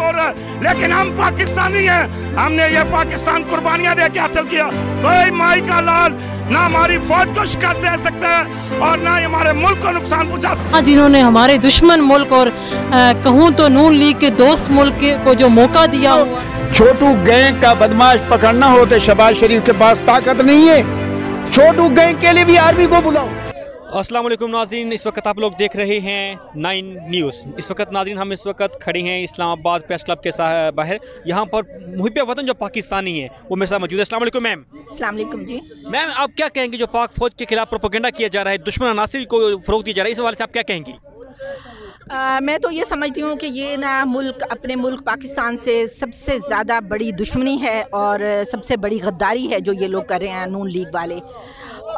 बोल रहे लेकिन हम पाकिस्तानी हैं हमने ये पाकिस्तान कुर्बानियां दे के हासिल किया कोई माई का लाल ना हमारी फौज को शिकार दे सकता है और ना ही हमारे मुल्क को नुकसान पहुंचा हाँ, जिन्होंने हमारे दुश्मन मुल्क और कहूँ तो नून लीग के दोस्त मुल्क को जो मौका दिया छोटू गैंग का बदमाश पकड़ना होते तो शबाज शरीफ के पास ताकत नहीं है छोटू गैंग के लिए भी आर्मी को बुलाओ अस्सलाम वालेकुम नाजरीन इस वक्त आप लोग देख रहे हैं नाइन न्यूज़ इस वक्त नाजरीन हम इस वक्त खड़े हैं इस्लामाबाद प्रेस क्लब के बाहर यहाँ पर मुहिब वतन जो पाकिस्तानी है वो मेरे साथ मौजूद है अस्सलाम वालेकुम मैम अलैक्म जी मैम आप क्या कहेंगे जो पाक फ़ौज के खिलाफ प्रोपोगेंडा किया जा रहा है दुश्मन अनासर को फ़रोग दिया जा रहा है इस हवाले से आप क्या कहेंगी आ, मैं तो ये समझती हूँ कि ये ना मुल्क अपने मुल्क पाकिस्तान से सबसे ज़्यादा बड़ी दुश्मनी है और सबसे बड़ी गद्दारी है जो ये लोग कर रहे हैं नून लीग वाले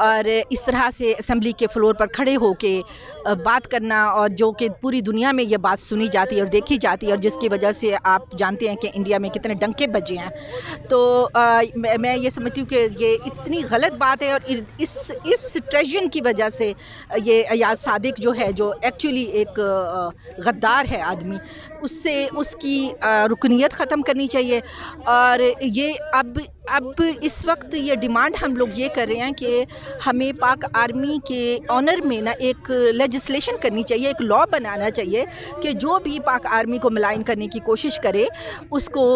और इस तरह से असम्बली के फ्लोर पर खड़े होके बात करना और जो कि पूरी दुनिया में ये बात सुनी जाती है और देखी जाती है और जिसकी वजह से आप जानते हैं कि इंडिया में कितने डंके बजे हैं तो आ, मैं ये समझती हूँ कि ये इतनी गलत बात है और इस इस ट्रेजन की वजह से ये अयाज सादिक जो है जो एक्चुअली एक गद्दार है आदमी उससे उसकी रुकनीत ख़त्म करनी चाहिए और ये अब अब इस वक्त ये डिमांड हम लोग ये कर रहे हैं कि हमें पाक आर्मी के ऑनर में ना एक लेजिस्लेशन करनी चाहिए एक लॉ बनाना चाहिए कि जो भी पाक आर्मी को मिलाइन करने की कोशिश करे उसको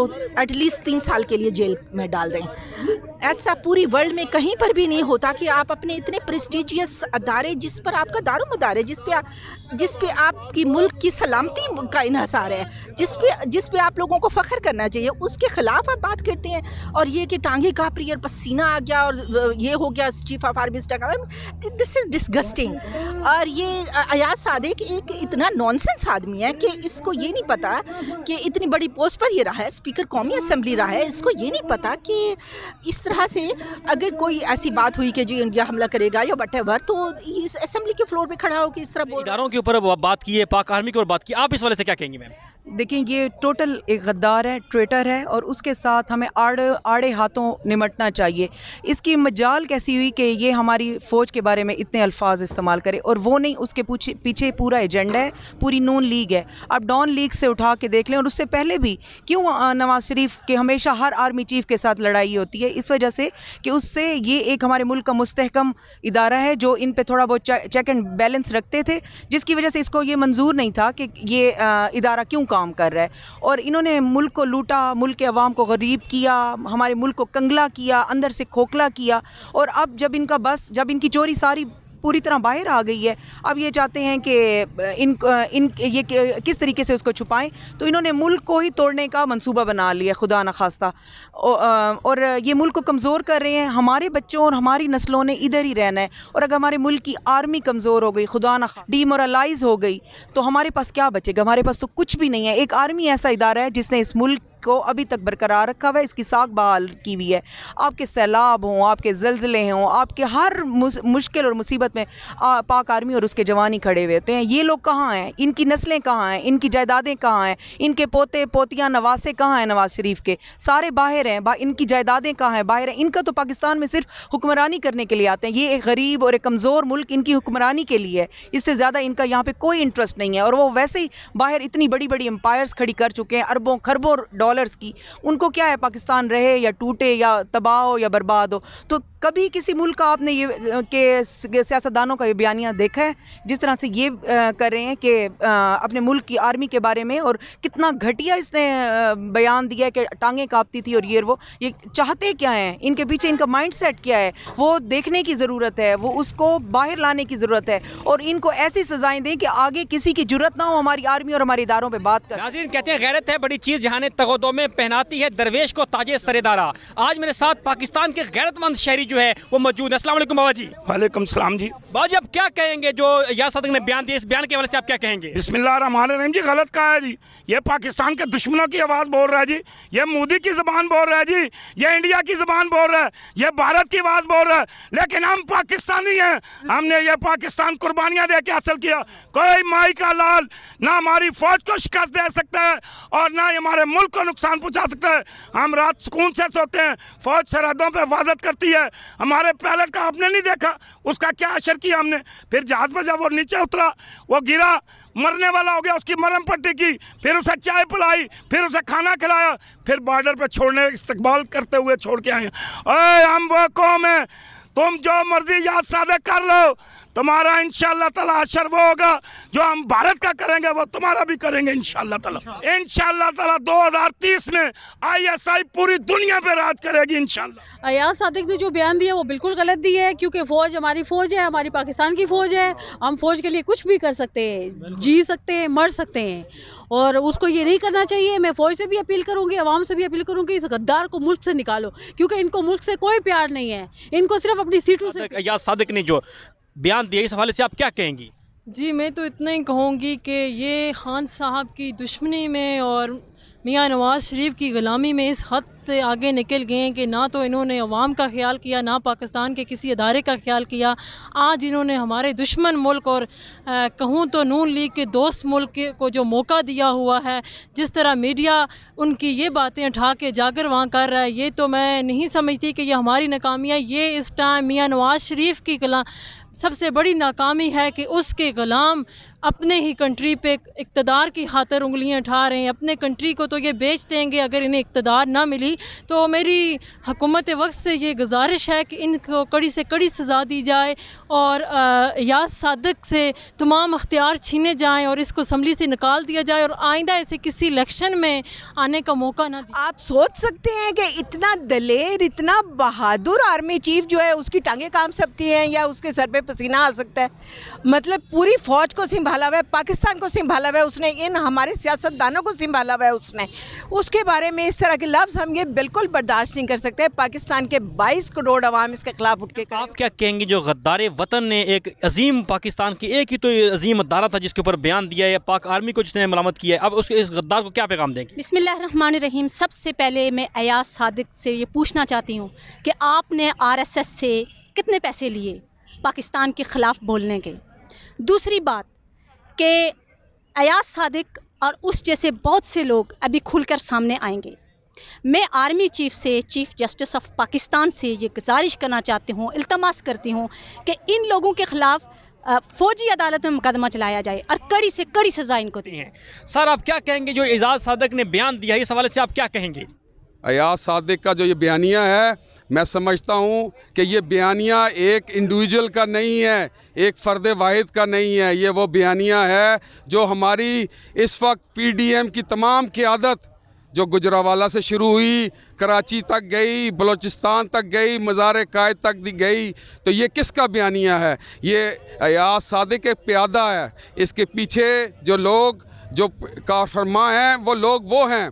एटलीस्ट तीन साल के लिए जेल में डाल दें ऐसा पूरी वर्ल्ड में कहीं पर भी नहीं होता कि आप अपने इतने प्रेस्टिजियस अदारे जिस पर आपका दारो मदार है जिस पे जिस पे आपकी मुल्क की सलामती का इहसार है जिस पे जिस पे आप लोगों को फ़ख्र करना चाहिए उसके ख़िलाफ़ आप बात करते हैं और ये कि टांगे का रही और पसीना आ गया और ये हो गया chief of army staff this is disgusting और ये अयाज सादिक एक इतना नॉनसेंस आदमी है कि इसको ये नहीं पता कि इतनी बड़ी पोस्ट पर ये रहा है स्पीकर कौमी असम्बली रहा है इसको ये नहीं पता कि इस तरह से अगर कोई ऐसी बात हुई कि जी इंडिया हमला करेगा या वट तो इस असेंबली के फ्लोर पे खड़ा हो कि इस तरह के ऊपर बात की है पाक आर्मी की और बात की आप इस वाले से क्या कहेंगे मैम देखें ये टोटल एक गद्दार है ट्रेटर है और उसके साथ हमें आड़ आड़े हाथों निमटना चाहिए इसकी मजाल कैसी हुई कि ये हमारी फ़ौज के बारे में इतने अल्फाज इस्तेमाल करे और वो नहीं उसके पूछे पीछे पूरा एजेंडा है पूरी नून लीग है आप डॉन लीग से उठा के देख लें और उससे पहले भी क्यों नवाज शरीफ के हमेशा हर आर्मी चीफ के साथ लड़ाई होती है इस वजह से कि उससे ये एक हमारे मुल्क का मुस्तकम इदारा है जो इन पर थोड़ा बहुत चेक एंड बैलेंस रखते थे जिसकी वजह से इसको ये मंजूर नहीं था कि ये इदारा क्यों काम कर रहा है और इन्होंने मुल्क को लूटा मुल्क के अवाम को गरीब किया हमारे मुल्क को कंगला किया अंदर से खोखला किया और अब जब इनका बस जब इनकी चोरी सारी पूरी तरह बाहर आ गई है अब ये चाहते हैं कि इन इन ये किस तरीके से उसको छुपाएं तो इन्होंने मुल्क को ही तोड़ने का मंसूबा बना लिया खुदा न खास्ता और ये मुल्क को कमज़ोर कर रहे हैं हमारे बच्चों और हमारी नस्लों ने इधर ही रहना है और अगर हमारे मुल्क की आर्मी कमज़ोर हो गई खुदा न डीमोरलाइज हो गई तो हमारे पास क्या बचेगा हमारे पास तो कुछ भी नहीं है एक आर्मी ऐसा इदारा है जिसने इस मुल्क को अभी तक बरकरार रखा हुआ है इसकी साख बहाल की हुई है आपके सैलाब हों आपके जलजिले हों आपके हर मुश्किल और मुसीबत में पाक आर्मी और उसके जवान ही खड़े हुए होते हैं ये लोग कहाँ हैं इनकी नस्लें कहाँ हैं इनकी जायदादें कहाँ हैं इनके पोते पोतियाँ नवासे कहाँ हैं नवाज शरीफ के सारे बाहर हैं इनकी जायदादें कहाँ हैं बाहर हैं इनका तो पाकिस्तान में सिर्फ हुक्मरानी करने के लिए आते हैं ये एक गरीब और एक कमज़ोर मुल्क इनकी हुक्मरानी के लिए है इससे ज़्यादा इनका यहाँ पर कोई इंटरेस्ट नहीं है और वो वैसे ही बाहर इतनी बड़ी बड़ी एम्पायर्स खड़ी कर चुके हैं अरबों खरबों डॉलर डॉलर्स की उनको क्या है पाकिस्तान रहे या टूटे या तबाह हो या बर्बाद हो तो कभी किसी मुल्क का आपने ये के सियासतदानों का ये बयानियाँ देखा है जिस तरह से ये कर रहे हैं कि अपने मुल्क की आर्मी के बारे में और कितना घटिया इसने बयान दिया है कि टांगें कांपती थी और ये वो ये चाहते क्या हैं इनके पीछे इनका माइंड सेट क्या है वो देखने की ज़रूरत है वो उसको बाहर लाने की ज़रूरत है और इनको ऐसी सज़ाएँ दें कि आगे किसी की जरूरत ना हो हमारी आर्मी और हमारे इदारों पर बात करें कहते हैं गैरत है बड़ी चीज़ जहाँ तगो सौदों में पहनाती है दरवेश को ताजे सरेदारा आज मेरे साथ पाकिस्तान के गैरतमंद शहरी जो है वो मौजूद है असला बाबा जी वालेकुम सलाम जी बाबा जी आप क्या कहेंगे जो या सदक ने बयान दिया इस बयान के वाले से आप क्या कहेंगे बिस्मिल्लाम जी गलत कहा है जी ये पाकिस्तान के दुश्मनों की आवाज़ बोल रहा है जी ये मोदी की जबान बोल रहा है जी ये इंडिया की जबान बोल रहा है ये भारत की आवाज़ बोल रहा है लेकिन हम पाकिस्तानी हैं हमने ये पाकिस्तान कुर्बानियाँ दे के हासिल किया कोई माई का लाल ना हमारी फौज को शिकस्त दे सकता है और ना हमारे मुल्क को नुकसान पहुंचा सकता है हम रात सुकून से सोते हैं फौज सरहदों पर हिफाजत करती है हमारे पैलेट का आपने नहीं देखा उसका क्या असर किया हमने फिर जहाज पर जब वो नीचे उतरा वो गिरा मरने वाला हो गया उसकी मरम पट्टी की फिर उसे चाय पिलाई फिर उसे खाना खिलाया फिर बॉर्डर पर छोड़ने इस्तकबाल करते हुए छोड़ के आए हम वो कौम है तुम जो मर्जी याद सादे कर लो तुम्हारा इन तला असर वो होगा जो हम भारत का करेंगे वो तुम्हारा भी करेंगे इन तला इन ताला 2030 में आईएसआई पूरी दुनिया पे राज करेगी इन अयाज सादिक ने जो बयान दिया वो बिल्कुल गलत दी है क्योंकि फ़ौज हमारी फ़ौज है हमारी पाकिस्तान की फ़ौज है हम फ़ौज के लिए कुछ भी कर सकते हैं जी सकते हैं मर सकते हैं और उसको ये नहीं करना चाहिए मैं फ़ौज से भी अपील करूँगी आवाम से भी अपील करूँगी इस गद्दार को मुल्क से निकालो क्योंकि इनको मुल्क से कोई प्यार नहीं है इनको सिर्फ अपनी सीटों से अयाज सादिक ने जो बयान दिया इस हवाले से आप क्या कहेंगी जी मैं तो इतना ही कहूँगी कि ये खान साहब की दुश्मनी में और मियाँ नवाज़ शरीफ की ग़ुलामी में इस हद से आगे निकल गए हैं कि ना तो इन्होंने अवाम का ख्याल किया ना पाकिस्तान के किसी अदारे का ख्याल किया आज इन्होंने हमारे दुश्मन मुल्क और कहूँ तो नून लीग के दोस्त मुल्क के को जो मौका दिया हुआ है जिस तरह मीडिया उनकी ये बातें उठा के जाकर वहाँ कर रहा है ये तो मैं नहीं समझती कि ये हमारी नाकामियाँ ये इस टाइम मियाँ नवाज शरीफ की कला सबसे बड़ी नाकामी है कि उसके ग़ुलाम अपने ही कंट्री पे इकतदार की खातर उंगलियां उठा रहे हैं अपने कंट्री को तो ये बेच देंगे अगर इन्हें इकतदार ना मिली तो मेरी हुकूमत वक्त से ये गुजारिश है कि इनको कड़ी से कड़ी सज़ा दी जाए और या सादक से तमाम अख्तियार छीने जाएँ और इसको असम्बली से निकाल दिया जाए और आइंदा ऐसे किसी इलेक्शन में आने का मौका ना आप सोच सकते हैं कि इतना दलेर इतना बहादुर आर्मी चीफ जो है उसकी टांगे काम सकती हैं या उसके सर पर पसीना आ सकता है मतलब पूरी फौज को संभाल संभाला हुआ है पाकिस्तान को संभाला हुआ है उसने इन हमारे सियासतदानों को संभाला हुआ है उसने उसके बारे में इस तरह के लफ्ज़ हम ये बिल्कुल बर्दाश्त नहीं कर सकते पाकिस्तान के बाईस करोड़ अवाम इसके खिलाफ उठ के तो आप क्या कहेंगे जो गद्दार वतन ने एक अजीम पाकिस्तान की एक ही तो अजीम अदारा था जिसके ऊपर बयान दिया है पाक आर्मी को जिसने मलामत किया है अब उसके इस गद्दार को क्या पैगाम देंगे बिसमिल्ल रहीम सबसे पहले मैं अयाज सादिक से ये पूछना चाहती हूँ कि आपने आरएसएस से कितने पैसे लिए पाकिस्तान के ख़िलाफ़ बोलने के दूसरी बात कि अयाज सादिक और उस जैसे बहुत से लोग अभी खुलकर सामने आएंगे मैं आर्मी चीफ़ से चीफ़ जस्टिस ऑफ पाकिस्तान से ये गुजारिश करना चाहती हूँ अल्तमास करती हूँ कि इन लोगों के ख़िलाफ़ फौजी अदालत में मुकदमा चलाया जाए और कड़ी से कड़ी सजा इनको दी है सर आप क्या कहेंगे जो एजाज सादक ने बयान दिया इस हवाले से आप क्या कहेंगे अयाज सादिक का जो ये बयानिया है मैं समझता हूँ कि ये बयानिया एक इंडिविजुअल का नहीं है एक फ़र्द वाहिद का नहीं है ये वो बयानिया है जो हमारी इस वक्त पीडीएम की तमाम क़्यादत जो गुजरावाला से शुरू हुई कराची तक गई बलूचिस्तान तक गई मज़ार कायद तक दी गई तो ये किसका बयानिया है ये अयाज सादिक एक प्यादा है इसके पीछे जो लोग जो काफरमा हैं वो लोग वो हैं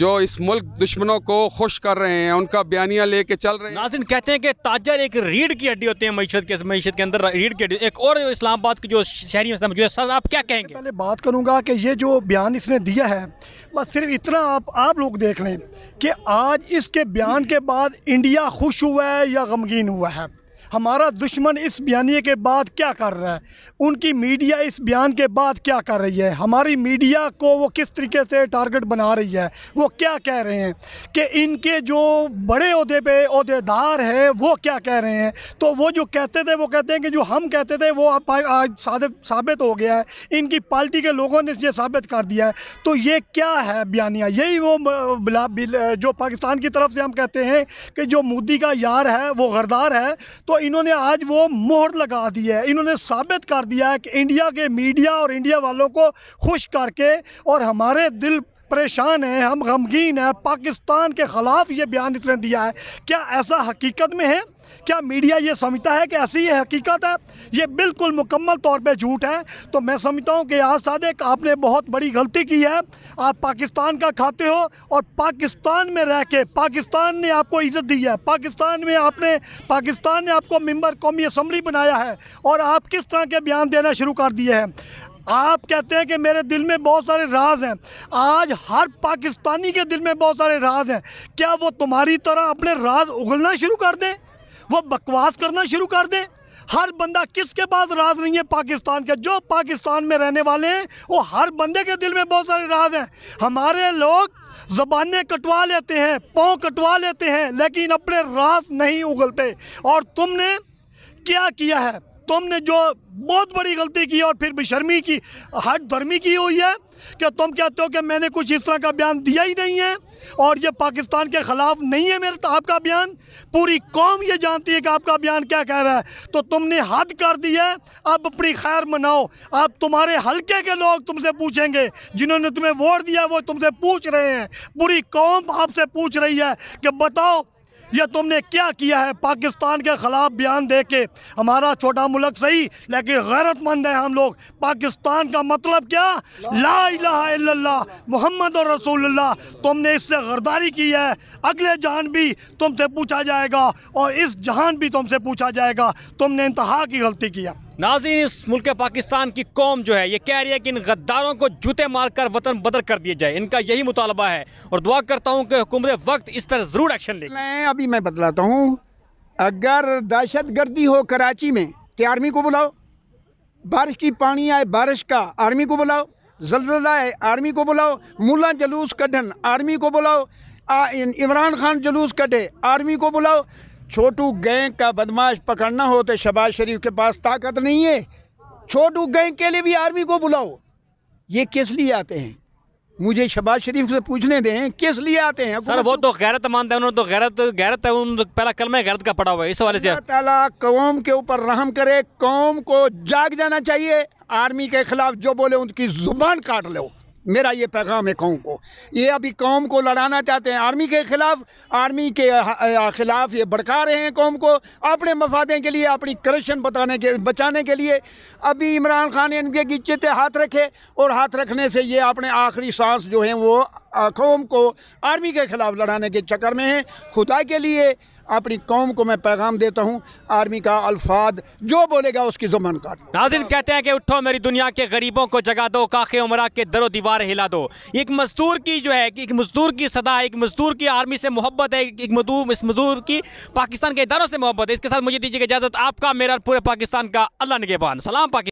जो इस मुल्क दुश्मनों को खुश कर रहे हैं उनका बयानिया लेके चल रहे हैं नाजिन कहते हैं कि ताजर एक रीढ़ की हड्डी होते हैं मीशत के मीशत के अंदर रीढ़ की हड्डी एक और इस्लामाबाद के जो शहरी सर आप क्या कहेंगे पहले बात करूँगा कि ये जो बयान इसने दिया है बस सिर्फ इतना आप आप लोग देख लें कि आज इसके बयान के बाद इंडिया खुश हुआ है या गमगीन हुआ है हमारा दुश्मन इस बयानी के बाद क्या कर रहा है उनकी मीडिया इस बयान के बाद क्या कर रही है हमारी मीडिया को वो किस तरीके से टारगेट बना रही है वो क्या कह रहे हैं कि इनके जो बड़े अहदे पे अहदेदार हैं वो क्या कह रहे हैं तो वो जो कहते थे वो कहते हैं कि जो हम कहते थे वो आज साबित हो गया है इनकी पार्टी के लोगों ने ये साबित कर दिया है तो ये क्या है बयानिया यही वो जो पाकिस्तान की तरफ से हम कहते हैं कि जो मोदी का यार है वो गरदार है तो इन्होंने आज वो मोहर लगा दी है इन्होंने साबित कर दिया है कि इंडिया के मीडिया और इंडिया वालों को खुश करके और हमारे दिल परेशान हैं हम गमगीन हैं पाकिस्तान के ख़िलाफ़ ये बयान इसने दिया है क्या ऐसा हकीकत में है क्या मीडिया ये समझता है कि ऐसी ये हकीकत है ये बिल्कुल मुकम्मल तौर पे झूठ है तो मैं समझता हूँ कि आज सादिक आपने बहुत बड़ी गलती की है आप पाकिस्तान का खाते हो और पाकिस्तान में रह के पाकिस्तान ने आपको इज़्ज़त दी है पाकिस्तान में आपने पाकिस्तान ने आपको मेम्बर कौमी असम्बली बनाया है और आप किस तरह के बयान देना शुरू कर दिए हैं आप कहते हैं कि मेरे दिल में बहुत सारे राज हैं आज हर पाकिस्तानी के दिल में बहुत सारे राज हैं क्या वो तुम्हारी तरह अपने राज उगलना शुरू कर दें वो बकवास करना शुरू कर दें हर बंदा किसके पास राज नहीं है पाकिस्तान के जो पाकिस्तान में रहने वाले हैं वो हर बंदे के दिल में बहुत सारे राज हैं हमारे लोग जबानें कटवा लेते हैं पाँव कटवा लेते हैं लेकिन अपने राज नहीं उगलते और तुमने क्या किया है तुमने जो बहुत बड़ी गलती की और फिर बेशर्मी की हट धर्मी की हुई है कि तुम कहते हो कि मैंने कुछ इस तरह का बयान दिया ही नहीं है और ये पाकिस्तान के ख़िलाफ़ नहीं है मेरा आपका बयान पूरी कौम ये जानती है कि आपका बयान क्या कह रहा है तो तुमने हद कर दी है अब अपनी खैर मनाओ अब तुम्हारे हल्के के लोग तुमसे पूछेंगे जिन्होंने तुम्हें वोट दिया वो तुमसे पूछ रहे हैं पूरी कौम आपसे पूछ रही है कि बताओ ये तुमने क्या किया है पाकिस्तान के ख़िलाफ़ बयान दे के हमारा छोटा मुल्क सही लेकिन गैरतमंद है हम लोग पाकिस्तान का मतलब क्या ला मोहम्मद और रसूल तुमने इससे गर्दारी की है अगले जहान भी तुमसे पूछा जाएगा और इस जहान भी तुमसे पूछा जाएगा तुमने इंतहा की गलती किया नाजरीन इस मुल्क पाकिस्तान की कौम जो है ये कह रही है कि इन गद्दारों को जूते मारकर वतन बदल कर दिया जाए इनका यही मुतालबा है और दुआ करता हूँ कि हुकूमत वक्त इस पर ज़रूर एक्शन ले मैं अभी मैं बतलाता हूँ अगर दहशत गर्दी हो कराची में तो आर्मी को बुलाओ बारिश की पानी आए बारिश का आर्मी को बुलाओ जलजला आए आर्मी को बुलाओ मुला जलूस कढ़न आर्मी को बुलाओ इमरान खान जलूस कटे आर्मी को बुलाओ छोटू गैंग का बदमाश पकड़ना हो तो शबाज शरीफ के पास ताकत नहीं है छोटू गैंग के लिए भी आर्मी को बुलाओ ये किस लिए आते हैं मुझे शबाज शरीफ से पूछने दें किस लिए आते हैं सर वो तो गैरत मानते हैं उन्होंने तो गैरत गैरत है उन तो पहला कल में गैरत का पड़ा हुआ है इस वाले से ताला कौम के ऊपर रहम करे कौम को जाग जाना चाहिए आर्मी के खिलाफ जो बोले उनकी जुबान काट लो मेरा ये पैगाम है कौम को ये अभी कौम को लड़ाना चाहते हैं आर्मी के ख़िलाफ़ आर्मी के ख़िलाफ़ ये भड़का रहे हैं कौम को अपने मफादे के लिए अपनी करप्शन बताने के बचाने के लिए अभी इमरान खान ने इनके थे हाथ रखे और हाथ रखने से ये अपने आखिरी सांस जो हैं वो कौम को आर्मी के ख़िलाफ़ लड़ाने के चक्कर में हैं खुदा के लिए अपनी कौम को मैं पैगाम देता हूँ आर्मी का अल्फाज जो बोलेगा उसकी जुबान काट नाजिन कहते हैं कि उठो मेरी दुनिया के गरीबों को जगा दो काखे उमरा के दरो दीवार हिला दो एक मजदूर की जो है एक मजदूर की सदा एक मजदूर की आर्मी से मोहब्बत है एक मदूर इस मजदूर की पाकिस्तान के इदारों से मोहब्बत है इसके साथ मुझे दीजिएगा इजाज़त आपका मेरा पूरे पाकिस्तान का अल्लाह नगेबान सलाम पाकिस्तान